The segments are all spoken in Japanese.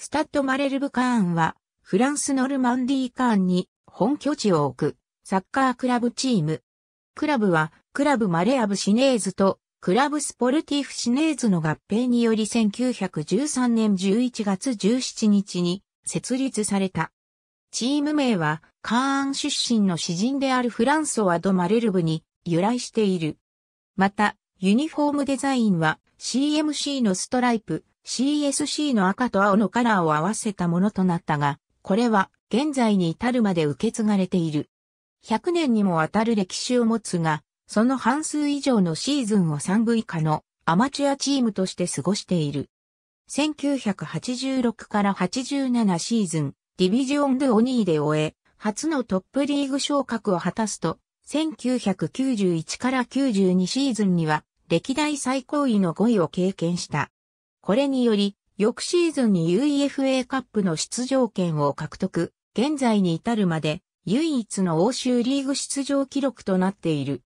スタッド・マレルブ・カーンは、フランス・ノルマンディー・カーンに本拠地を置く、サッカークラブチーム。クラブは、クラブ・マレアブ・シネーズと、クラブ・スポルティーフ・シネーズの合併により1913年11月17日に設立された。チーム名は、カーン出身の詩人であるフランソワ・ド・マレルブに由来している。また、ユニフォームデザインは CMC のストライプ、CSC の赤と青のカラーを合わせたものとなったが、これは現在に至るまで受け継がれている。100年にもわたる歴史を持つが、その半数以上のシーズンを3部以下のアマチュアチームとして過ごしている。1986から87シーズン、ディビジョン・ドゥ・オニーで終え、初のトップリーグ昇格を果たすと、1991から92シーズンには、歴代最高位の5位を経験した。これにより、翌シーズンに UEFA カップの出場権を獲得、現在に至るまで唯一の欧州リーグ出場記録となっている。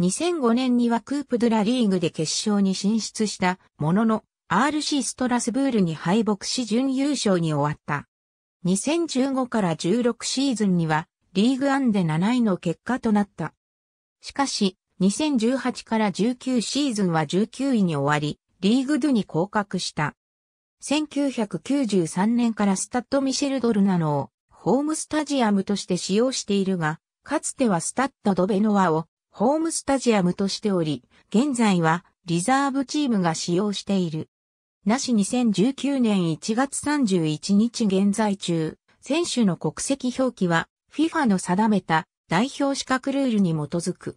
2005年にはクープドゥラリーグで決勝に進出したものの RC ストラスブールに敗北し準優勝に終わった。2015から16シーズンにはリーグアンで7位の結果となった。しかし、2018から19シーズンは19位に終わり、リーグドゥに降格した。1993年からスタッドミシェルドルナノをホームスタジアムとして使用しているが、かつてはスタッドドベノワをホームスタジアムとしており、現在はリザーブチームが使用している。なし2019年1月31日現在中、選手の国籍表記は FIFA の定めた代表資格ルールに基づく。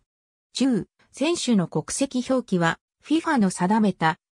中、選手の国籍表記は FIFA の定めた